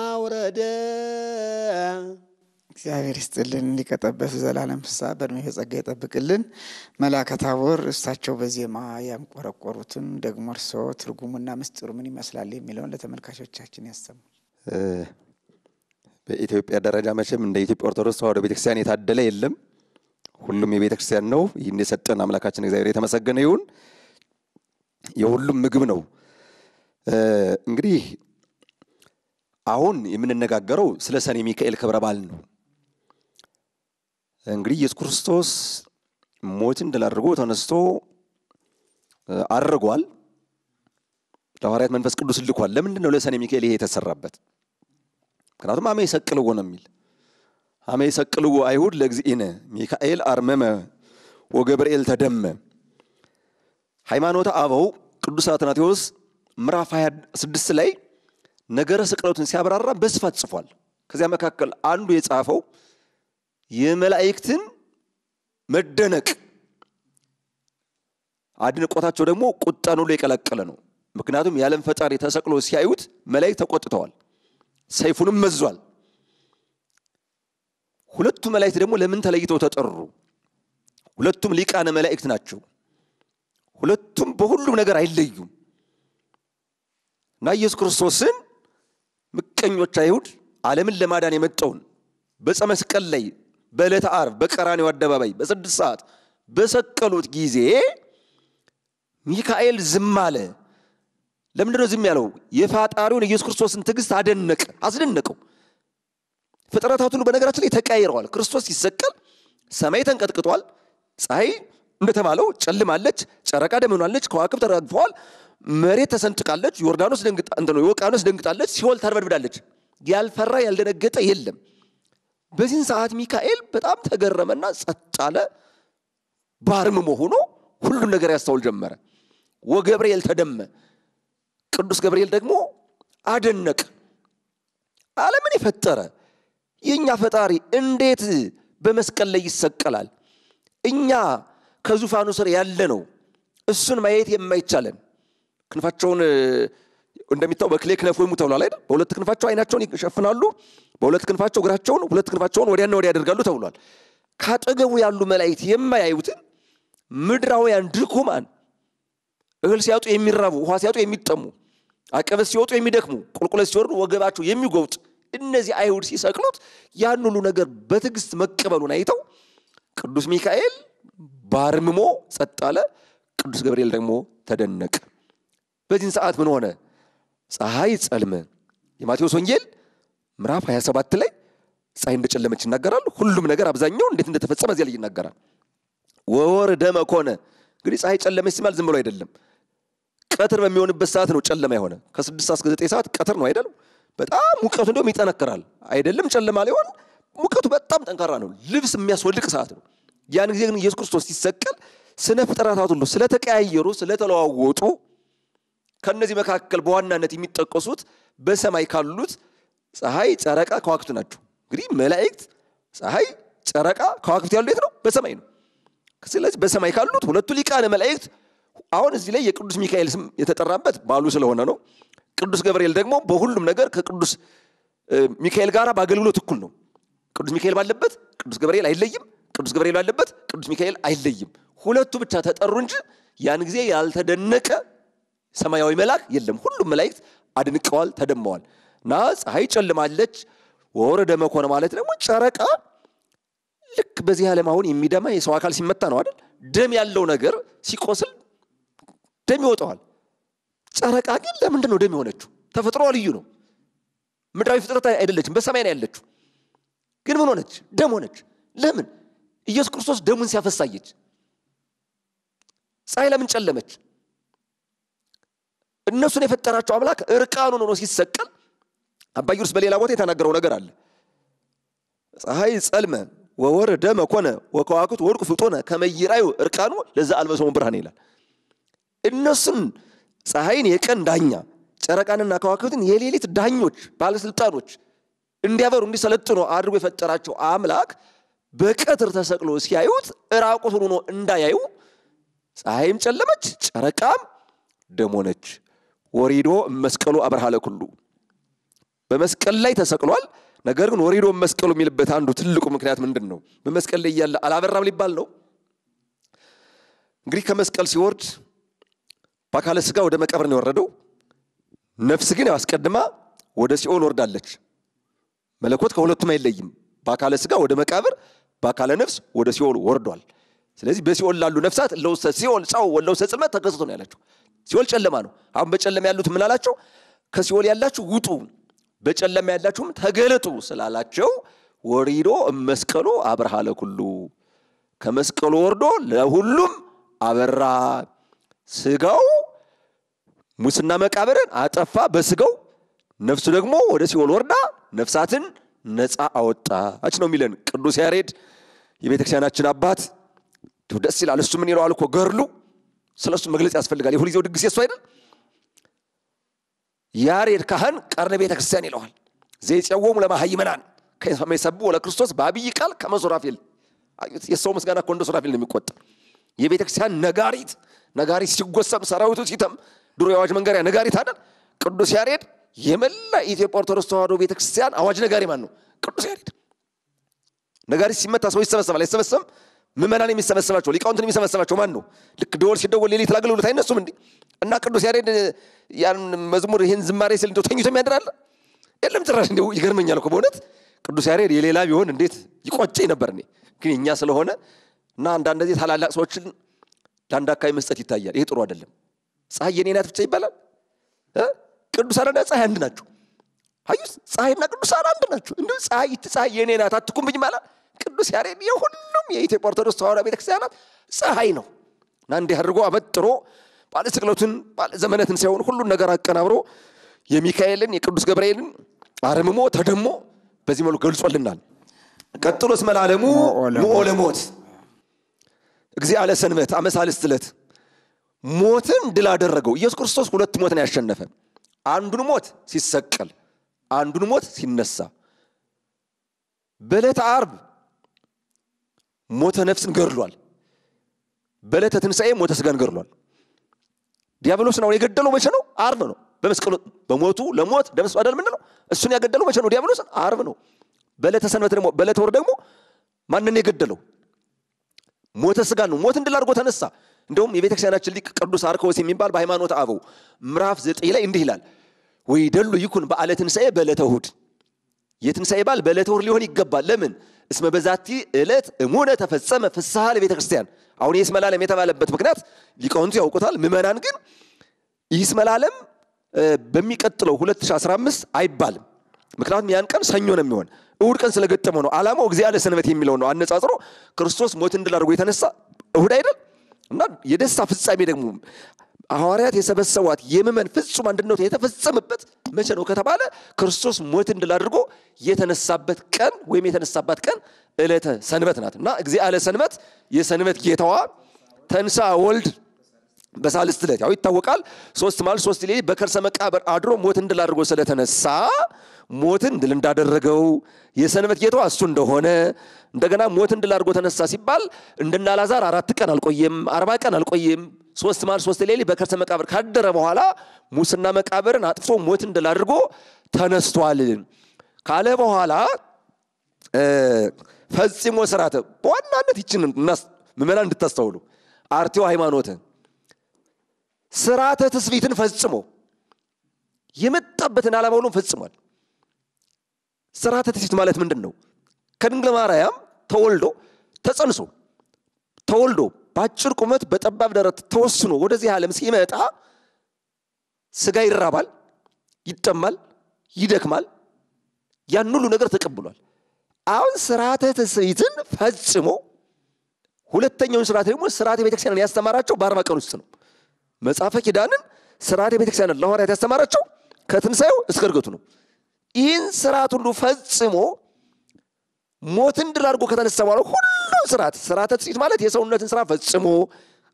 አውረደ። እግዚአብሔር ይስጥልን። ሊቀ ዘላለም ፍሳ በእድሜ በጸጋ ይጠብቅልን። መልአከ ታቦር እሳቸው በዜማ ያንቆረቆሩትን ደግሞ እርስዎ ትርጉሙና ምስጢሩ ምን ይመስላል የሚለውን ለተመልካቾቻችን ያሰሙ። በኢትዮጵያ ደረጃ መቼም እንደ ኢትዮጵያ ኦርቶዶክስ ተዋህዶ ቤተክርስቲያን የታደለ የለም። ሁሉም የቤተክርስቲያን ነው። ይህን የሰጠን አምላካችን እግዚአብሔር የተመሰገነ ይሁን። የሁሉም ምግብ ነው። እንግዲህ አሁን የምንነጋገረው ስለ ሰኔ ሚካኤል ክብረ በዓል ነው። እንግዲህ ኢየሱስ ክርስቶስ ሞትን ድል አድርጎ ተነስቶ አድርጓል። ለሐዋርያት መንፈስ ቅዱስ ልኳል። ለምንድን ነው ለሰኔ ሚካኤል ይሄ የተሰራበት? ምክንያቱም አሜ ይሰቅልዎ ነው የሚል አሜ ይሰቅልዎ አይሁድ ለእግዚእነ ሚካኤል አርመመ ወገብርኤል ተደመ። ሃይማኖተ አበው ቅዱስ አትናቴዎስ ምዕራፍ 26 ላይ ነገረ ስቅለቱን ሲያብራራ በስፋት ጽፏል። ከዚያ መካከል አንዱ የጻፈው የመላእክትን መደነቅ አድንቆታቸው ደግሞ ቁጣን ሁሉ የቀላቀለ ነው። ምክንያቱም የዓለም ፈጣሪ ተሰቅሎ ሲያዩት መላእክት ተቆጥተዋል፣ ሰይፉንም መዟል። ሁለቱ መላእክት ደግሞ ለምን ተለይተው ተጠሩ? ሁለቱም ሊቃነ መላእክት ናቸው። ሁለቱም በሁሉም ነገር አይለዩም። እና ኢየሱስ ክርስቶስን ምቀኞች አይሁድ ዓለምን ለማዳን የመጣውን በዕፀ መስቀል ላይ በዕለተ ዓርብ በቀራኔው አደባባይ በስድስት ሰዓት በሰቀሉት ጊዜ ሚካኤል ዝም አለ። ለምንድነው ዝም ያለው? የፋጣሪውን ኢየሱስ ክርስቶስን ትግስት አደነቀ፣ አስደነቀው። ፍጥረታት ሁሉ በነገራችን ላይ ተቀያይረዋል። ክርስቶስ ሲሰቀል ሰማይ ተንቀጥቅጧል። ፀሐይ እንደተባለው ጨልማለች፣ ጨረቃ ደመኗለች ከዋክብ ተረግፈዋል መሬት ተሰንጥቃለች። ዮርዳኖስ ደንግጣ እንትን ደንግጣለች። ሲኦል ተርበድብዳለች። ያልፈራ ያልደነገጠ የለም። በዚህን ሰዓት ሚካኤል በጣም ተገረመና ጸጥ አለ። ባርምሞ ሆኖ ሁሉም ነገር ያስተውል ጀመረ። ወገብርኤል ተደመ። ቅዱስ ገብርኤል ደግሞ አደነቅ። ዓለምን የፈጠረ የእኛ ፈጣሪ እንዴት በመስቀል ላይ ይሰቀላል? እኛ ከዙፋኑ ስር ያለ ነው እሱን ማየት የማይቻለን ክንፋቸውን እንደሚታው በክሌ ይሙ ተብሏል አይደል? በሁለት ክንፋቸው አይናቸውን ይሸፍናሉ፣ በሁለት ክንፋቸው እግራቸውን፣ ሁለት ክንፋቸውን ወዲያና ወዲያ ያደርጋሉ ተብሏል። ካጠገቡ ያሉ መላእክት የማያዩትን ምድራውያን ድኩማን እህል ሲያጡ የሚራቡ፣ ውሃ ሲያጡ የሚጠሙ፣ አቀበት ሲወጡ የሚደክሙ፣ ቁልቁለት ሲወርዱ ወገባቸው የሚጎብጥ እነዚህ አይሁድ ሲሰቅሉት ያን ሁሉ ነገር በትዕግስት መቀበሉን አይተው ቅዱስ ሚካኤል ባርምሞ ጸጥ አለ። ቅዱስ ገብርኤል ደግሞ ተደነቀ። በዚህን ሰዓት ምን ሆነ? ፀሐይ ጸልመ። የማቴዎስ ወንጌል ምዕራፍ 27 ላይ ፀሐይ እንደጨለመች ይናገራል። ሁሉም ነገር አብዛኛው እንዴት እንደተፈጸመ እዚያ ላይ ይናገራል። ደመ ኮነ እንግዲህ ፀሐይ ጨለመች ሲባል ዝም ብሎ አይደለም። ቀትር በሚሆንበት ሰዓት ነው ጨለማ የሆነ። ከስድስት እስከ ዘጠኝ ሰዓት ቀትር ነው አይደለም። በጣም ሙቀቱ እንዲሁም ይጠነክራል አይደለም። ጨለማ ሊሆን ሙቀቱ በጣም ጠንካራ ነው። ልብስ የሚያስወልቅ ሰዓት ነው። ያን ጊዜ ግን ኢየሱስ ክርስቶስ ሲሰቀል ስነ ፍጥረታት ሁሉ ስለተቀያየሩ ስለተለዋወጡ ከእነዚህ መካከል በዋናነት የሚጠቀሱት በሰማይ ካሉት ፀሐይ፣ ጨረቃ፣ ከዋክብት ናቸው። እንግዲህ መላእክት፣ ፀሐይ፣ ጨረቃ፣ ከዋክብት ያሉ የት ነው? በሰማይ ነው። ስለዚህ በሰማይ ካሉት ሁለቱ ሊቃነ መላእክት አሁን እዚህ ላይ የቅዱስ ሚካኤል ስም የተጠራበት ባሉ ስለሆነ ነው። ቅዱስ ገብርኤል ደግሞ በሁሉም ነገር ከቅዱስ ሚካኤል ጋር በአገልግሎት እኩል ነው። ቅዱስ ሚካኤል ባለበት ቅዱስ ገብርኤል አይለይም። ቅዱስ ገብርኤል ባለበት ቅዱስ ሚካኤል አይለይም። ሁለቱ ብቻ ተጠሩ እንጂ ያን ጊዜ ያልተደነቀ ሰማያዊ መልአክ የለም። ሁሉም መላእክት አድንቀዋል፣ ተደመዋል እና ፀሐይ ጨልማለች። ወረደ መኮነ ማለት ደግሞ ጨረቃ ልክ በዚህ ዓለም አሁን የሚደማ የሰው አካል ሲመታ ነው አይደል? ደም ያለው ነገር ሲቆስል ደም ይወጣዋል። ጨረቃ ግን ለምንድን ነው ደም የሆነችው? ተፈጥሮ ልዩ ነው። ምድራዊ ፍጥረት አይደለችም። በሰማይ ነው ያለችው። ግን ምን ሆነች? ደም ሆነች። ለምን? ኢየሱስ ክርስቶስ ደሙን ሲያፈሳየች። ፀሐይ ለምን ጨለመች? እነሱን የፈጠራቸው አምላክ እርቃኑን ሆኖ ሲሰቀል አባዩርስ በሌላ ቦታ የተናገረው ነገር አለ። ፀሐይ ጸልመ ደመ ኮነ ወከዋክት ወድቁ ፍጡነ ከመይራዩ እርቃኑ ለዛ አልበሶሙ ብርሃን ይላል። እነሱን ፀሐይን የቀን ዳኛ ጨረቃንና ከዋክብትን የሌሊት ዳኞች፣ ባለስልጣኖች እንዲያበሩ እንዲሰለጥኑ አድርጎ የፈጠራቸው አምላክ በቀትር ተሰቅሎ ሲያዩት ራቁቱን ሆኖ እንዳያዩ ፀሐይም ጨለመች፣ ጨረቃም ደሞነች። ወሪዶ መስቀሉ አብርሃለ ኩሉ በመስቀል ላይ ተሰቅሏል። ነገር ግን ወሪዶ መስቀሉ የሚልበት አንዱ ትልቁ ምክንያት ምንድን ነው? በመስቀል ላይ እያለ አላበራም ሊባል ነው። እንግዲህ ከመስቀል ሲወርድ በአካለ ስጋ ወደ መቀብር ነው የወረደው። ነፍስ ግን አስቀድማ ወደ ሲኦል ወርዳለች። መለኮት ከሁለቱም አይለይም። በአካለ ስጋ ወደ መቃብር፣ በአካለ ነፍስ ወደ ሲኦል ወርዷል። ስለዚህ በሲኦል ላሉ ነፍሳት ለውሰ ሲኦል ጸው ለውሰ ጽልመት ተከስቶ ነው ያለችው። ሲኦል ጨለማ ነው። አሁን በጨለማ ያሉት ምን አላቸው? ከሲኦል ያላችሁ ውጡ፣ በጨለማ ያላችሁም ተገለጡ ስላላቸው ወሪዶ መስቀሉ አብርሃ ለኩሉ ከመስቀሉ ወርዶ ለሁሉም አበራ። ስጋው ሙስና መቃብርን አጠፋ በስጋው ነፍሱ ደግሞ ወደ ሲኦል ወርዳ ነፍሳትን ነፃ አወጣች ነው የሚለን ቅዱስ ያሬድ የቤተክርስቲያናችን አባት። ደስ ይላል። እሱ ምን ይለዋል እኮ ገርሉ ስለ እሱ መግለጽ ያስፈልጋል። የሁልጊዜው ድግስ የሱ አይደል? ያሬድ ካህን ቀርነ ቤተ ክርስቲያን ይለዋል። ዘይፄወሙ ለመሃይመናን ከመሰቡ ለክርስቶስ በአብይ ቃል ከመሶራፌል የሰው ምስጋና እኮ እንደ ሱራፌል ነው የሚቆጠር። የቤተ ክርስቲያን ነጋሪት ነጋሪት ሲጎሰም ሰራዊቱ ሲተም ድሮ የአዋጅ መንገሪያ ነጋሪት አይደል? ቅዱስ ያሬድ የመላ ኢትዮጵያ ኦርቶዶክስ ተዋሕዶ ቤተ ክርስቲያን አዋጅ ነጋሪ ማን ነው? ቅዱስ ያሬድ። ነጋሪት ሲመታ ሰው ይሰበሰባል አይሰበሰብም? ምመናን የሚሰበሰባቸው ሊቃውንትን የሚሰበሰባቸው ማን ነው? ልክ ደወል ሲደወል ሌሊት ላገልግሎት አይነሱም እንዴ? እና ቅዱስ ያሬድ ያን መዝሙር ይህን ዝማሬ ስል እንደው ተኝቶ አለ የለም ጭራሽ። እንደው ይገርመኛል እኮ በእውነት ቅዱስ ያሬድ የሌላ ቢሆን እንዴት ይቆጨኝ ነበር። እኔ ግን እኛ ስለሆነ እና አንዳንድ ጊዜ ታላላቅ ሰዎችን ለአንድ አካባቢ መስጠት ይታያል። ይሄ ጥሩ አይደለም። ፀሐይ የኔ ናት ብቻ ይባላል። ቅዱሳንና ፀሐይ አንድ ናቸው። አዩት፣ ፀሐይና ቅዱሳን አንድ ናቸው። እንዲሁ ፀሐይ የኔ ናት አትኩምብኝ ማለት ቅዱስ ያሬድ የሁሉም የኢትዮጵያ ኦርቶዶክስ ተዋሕዶ ቤተክርስቲያናት ፀሐይ ነው እና እንዲህ አድርጎ አበጥሮ ባለ ስቅለቱን ባለ ዘመነትን ሳይሆን ሁሉን ነገር አቀናብሮ የሚካኤልን የቅዱስ ገብርኤልን አርምሞ ተደሞ በዚህ መልኩ ገልጾልናል። ቀጥሎ እስመ ለዓለሙ ለሞት እግዚአ ለሰንበት አመሳልስት ዕለት ሞትን ድል አደረገው። ኢየሱስ ክርስቶስ ሁለት ሞትን ያሸነፈ። አንዱን ሞት ሲሰቀል፣ አንዱን ሞት ሲነሳ። በዕለተ ዓርብ ሞተ ነፍስን ገድሏል። በዕለተ ትንሣኤ ሞተ ስጋን ገድሏል። ዲያብሎስን አሁን የገደለው መቼ ነው? አርብ ነው። በመስቀሉ በሞቱ ለሞት ደምስ አደል ምንድን ነው እሱን ያገደለው መቼ ነው? ዲያብሎስን አርብ ነው። በዕለተ ሰንበት ደግሞ በዕለተ ወር ደግሞ ማንን የገደለው? ሞተ ስጋን ነው። ሞት እንድል አድርጎ ተነሳ። እንደውም የቤተ ክርስቲያናችን ሊቅ ቅዱስ አርከወስ የሚባል በሃይማኖት አበው ምዕራፍ ዘጠኝ ላይ እንዲህ ይላል ወይ ደሉ ይኩን በዓለ ትንሣኤ በዕለተ እሑድ የትንሣኤ በዓል በዕለተ እሑድ ሊሆን ይገባል። ለምን እስመ በዛቲ ዕለት እሙነ ተፈጸመ ፍስሐ ለቤተ ክርስቲያን። አሁን ይህ ስመላለም የተባለበት ምክንያት ሊቃውንቱ ያውቁታል፣ ምዕመናን ግን ይህ ስመላለም በሚቀጥለው 2015 አይባልም። ምክንያቱም ያን ቀን ሰኞ ነው የሚሆን እሁድ ቀን ስለገጠመው ነው። ዓላማው እግዚአ ለሰንበት የሚለው ነው። አነጻጽሮ ክርስቶስ ሞትን ድል አድርጎ የተነሳ እሁድ አይደል እና የደስታ ፍጻሜ ደግሞ ሐዋርያት የሰበሰቧት የምመን ፍጹም አንድነት የተፈጸመበት መቼ ነው ከተባለ ክርስቶስ ሞት እንድል አድርጎ የተነሳበት ቀን ወይም የተነሳባት ቀን እለተ ሰንበት ናት እና እግዚአ አለ ሰንበት የሰንበት ጌታዋ ተንሳ ወልድ በሳልስት ዕለት ያው ይታወቃል። ሶስት ማል ሶስት ሌሊት በከርሰ መቃብር አድሮ ሞት ድል አድርጎ ስለተነሳ ሞትን ድል እንዳደረገው የሰንበት ጌታዋ እሱ እንደሆነ እንደገና ሞትን ድል አድርጎ ተነሳ ሲባል እንደና አራት ቀን አልቆየም፣ አርባ ቀን አልቆየም ሶስት ማል ሶስት ሌሊት በከርሰ መቃብር ካደረ በኋላ ሙስና መቃብርን አጥፍቶ ሞት ድል አድርጎ ተነስቷል ካለ በኋላ ፈጽሞ ስራተ በዋናነት ይችን ምዕመናን እንድታስተውሉ አርቴው ሃይማኖት ስርዓተ ትስቢትን ፈጽሞ የመጣበትን አላማ ሁሉም ፈጽሟል። ስርዓተ ትስቢት ማለት ምንድን ነው? ከድንግል ማርያም ተወልዶ ተጸንሶ ተወልዶ በአጭር ቁመት በጠባብ ደረት ተወስኖ ወደዚህ ዓለም ሲመጣ ስጋ ይራባል፣ ይጠማል፣ ይደክማል። ያን ሁሉ ነገር ተቀብሏል። አሁን ስርዓተ ትስብእትን ፈጽሞ ሁለተኛውን ስርዓት ደግሞ ስርዓተ ቤተክርስቲያንን ያስተማራቸው በአርባ ቀን ውስጥ ነው። መጽሐፈ ኪዳንን ስርዓተ ቤተክርስቲያንን ለሐዋርያት ያስተማራቸው ከትንሣኤው እስከ እርገቱ ነው። ይህን ስርዓት ሁሉ ፈጽሞ ሞትን ድል አድርጎ ከተነሳ በኋላ ሁሉ ስርዓት ስርዓተ ትጽኢት ማለት የሰውነትን ስራ ፈጽሞ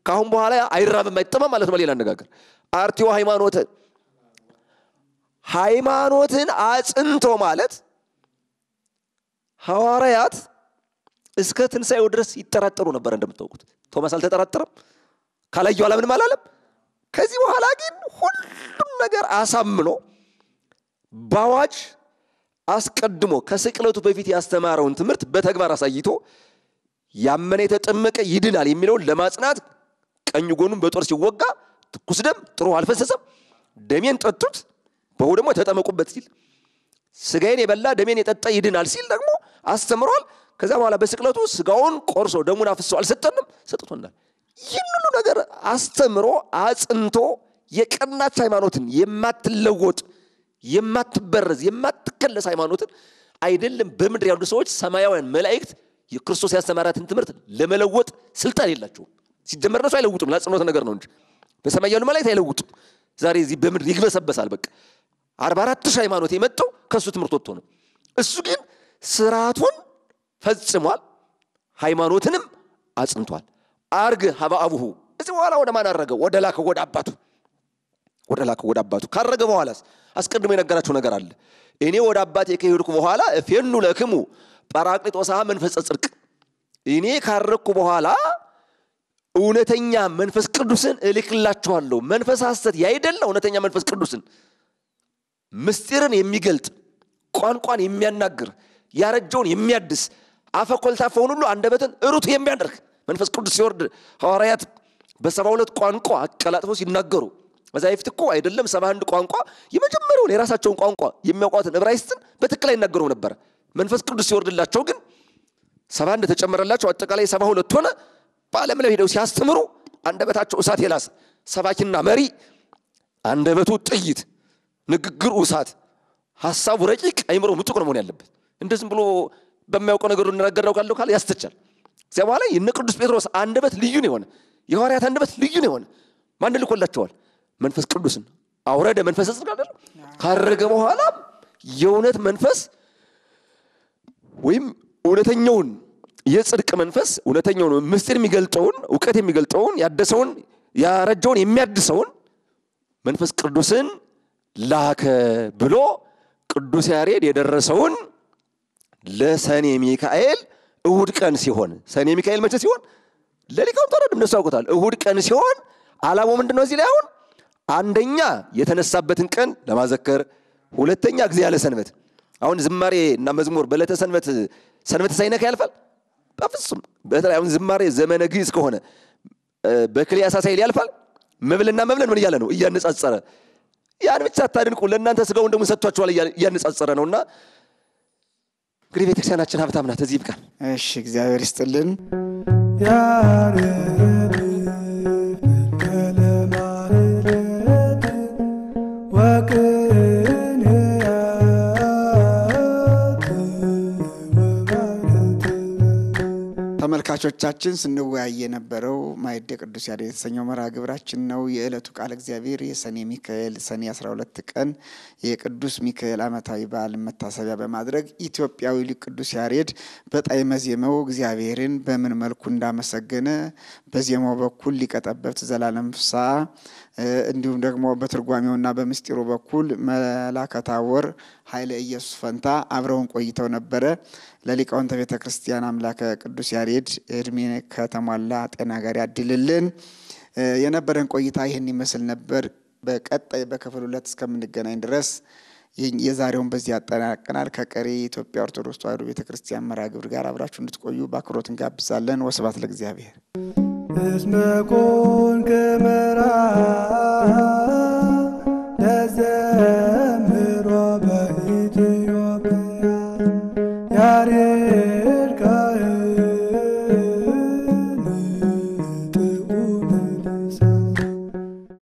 ከአሁን በኋላ አይራብም አይጠማም ማለት ነው። ሌላ አነጋገር አርቲዮ ሃይማኖት ሃይማኖትን አጽንቶ ማለት ሐዋርያት እስከ ትንሣኤው ድረስ ይጠራጠሩ ነበር። እንደምታውቁት ቶማስ አልተጠራጠረም። ኋላ ምንም አላለም። ከዚህ በኋላ ግን ሁሉም ነገር አሳምኖ በአዋጅ አስቀድሞ ከስቅለቱ በፊት ያስተማረውን ትምህርት በተግባር አሳይቶ ያመነ የተጠመቀ ይድናል የሚለውን ለማጽናት ቀኝ ጎኑን በጦር ሲወጋ ትኩስ ደም ጥሩ አልፈሰሰም፣ ደሜን ጠጡት፣ በሁ ደግሞ ተጠመቁበት ሲል ስጋዬን የበላ ደሜን የጠጣ ይድናል ሲል ደግሞ አስተምሯል። ከዛ በኋላ በስቅለቱ ስጋውን ቆርሶ ደሙን አፍሶ አልሰጠንም፣ ሰጥቶናል። ይህን ሁሉ ነገር አስተምሮ አጽንቶ የቀናች ሃይማኖትን የማትለወጥ የማትበረዝ የማትከለስ ሃይማኖትን አይደለም በምድር ያሉ ሰዎች ሰማያውያን መላእክት የክርስቶስ ያስተማራትን ትምህርት ለመለወጥ ስልጣን የላቸውም። ሲጀመር እነሱ አይለውጡም። ለአጽንኦት ነገር ነው እንጂ በሰማይ ያሉ መላእክት አይለውጡም። ዛሬ እዚህ በምድር ይግበሰበሳል። በቃ አርባ አራት ሺህ ሃይማኖት የመጣው ከእሱ ትምህርት ወጥቶ ነው። እሱ ግን ስርዓቱን ፈጽሟል፣ ሃይማኖትንም አጽንቷል። አርግ ሀበ አቡሁ እዚህ በኋላ ወደ ማን አረገው? ወደ ላከው ወደ አባቱ ወደ ላከው ወደ አባቱ ካረገ በኋላስ አስቀድሞ የነገራቸው ነገር አለ። እኔ ወደ አባቴ ከሄድኩ በኋላ እፌኑ ለክሙ ጳራቅሊጦስሃ መንፈሰ ጽድቅ፣ እኔ ካረግኩ በኋላ እውነተኛ መንፈስ ቅዱስን እልክላችኋለሁ። መንፈስ ሐሰት ያይደለ እውነተኛ መንፈስ ቅዱስን ምስጢርን የሚገልጥ ቋንቋን የሚያናግር ያረጀውን የሚያድስ አፈ ኮልታፈውን ሁሉ አንደበትን እሩት የሚያደርግ መንፈስ ቅዱስ ሲወርድ ሐዋርያት በሰባ ሁለት ቋንቋ አቀላጥፈው ሲናገሩ መዛይፍት እኮ አይደለም ሰባ አንድ ቋንቋ የመጀመሪያውን የራሳቸውን ቋንቋ የሚያውቋትን ዕብራይስጥን በትክክል አይናገሩ ነበር መንፈስ ቅዱስ ሲወርድላቸው ግን ሰባ አንድ ተጨመረላቸው፣ አጠቃላይ ሰባ ሁለት ሆነ። በዓለም ላይ ሄደው ሲያስተምሩ አንደበታቸው እሳት የላሰ ሰባኪና መሪ፣ አንደበቱ ጥይት፣ ንግግሩ እሳት፣ ሀሳቡ ረቂቅ፣ አይምሮ ምጡቅ ነው መሆን ያለበት። እንደ ብሎ በማያውቀው ነገር ልናገር ካለው ካለ ያስተቻል። እዚያ በኋላ የነ ቅዱስ ጴጥሮስ አንደበት ልዩ ነው የሆነ የሐዋርያት አንደበት ልዩ ነው የሆነ ማን ልኮላቸዋል? መንፈስ ቅዱስን አውረደ መንፈስ ጽድቅ አደረ ካረገ በኋላ የእውነት መንፈስ ወይም እውነተኛውን የጽድቅ መንፈስ እውነተኛውን ምስጢር የሚገልጠውን እውቀት የሚገልጠውን ያደሰውን ያረጀውን የሚያድሰውን መንፈስ ቅዱስን ላከ ብሎ ቅዱስ ያሬድ የደረሰውን ለሰኔ ሚካኤል እሁድ ቀን ሲሆን ሰኔ ሚካኤል መቼ ሲሆን ለሊቃውንት ተወረድ እነሱ ያውቁታል እሁድ ቀን ሲሆን አላማው ምንድነው እዚህ ላይ አሁን አንደኛ የተነሳበትን ቀን ለማዘከር፣ ሁለተኛ ጊዜ ያለ ሰንበት። አሁን ዝማሬ እና መዝሙር በዕለተ ሰንበት ሰንበት ሳይነካ ያልፋል? በፍጹም። በተለይ አሁን ዝማሬ ዘመነ ግዕዝ ከሆነ በክልያሳ ሳይል ያልፋል? መብልና መብለን ምን እያለ ነው? እያነጻጸረ ያን ብቻ አታድንቁ፣ ለእናንተ ስጋውን ደግሞ ሰጥቷቸዋል እያነጻጸረ ነውና እንግዲህ ቤተክርስቲያናችን ሀብታም ናት። እዚህ ይብቃል። እሺ፣ እግዚአብሔር ይስጥልን። አባቶቻችን ስንወያይ የነበረው ማዕደ ቅዱስ ያደ የተሰኘው መርሃ ግብራችን ነው። የዕለቱ ቃል እግዚአብሔር የሰኔ ሚካኤል ሰኔ 12 ቀን የቅዱስ ሚካኤል ዓመታዊ በዓል መታሰቢያ በማድረግ ኢትዮጵያዊ ሊቅ ቅዱስ ያሬድ በጣዕመ ዜማው እግዚአብሔርን በምን መልኩ እንዳመሰገነ በዜማው በኩል ሊቀጠበብት ዘላለም ፍስሐ እንዲሁም ደግሞ በትርጓሜውና በምስጢሩ በኩል ወር ኃይለ ኢየሱስ ፈንታ አብረውን ቆይተው ነበረ። ለሊቃውንተ ቤተ ክርስቲያን አምላከ ቅዱስ ያሬድ እድሜ ከተሟላ ጤና ጋር ያድልልን። የነበረን ቆይታ ይህን ይመስል ነበር። በቀጣይ በክፍል ሁለት እስከምንገናኝ ድረስ የዛሬውን በዚህ ያጠናቀናል። ከቀሪ የኢትዮጵያ ኦርቶዶክስ ተዋሕዶ ቤተ ክርስቲያን መርሐ ግብር ጋር አብራችሁ እንድትቆዩ በአክብሮት እንጋብዛለን። ወስብሐት ለእግዚአብሔር። እስመ ኮንከ ለዘ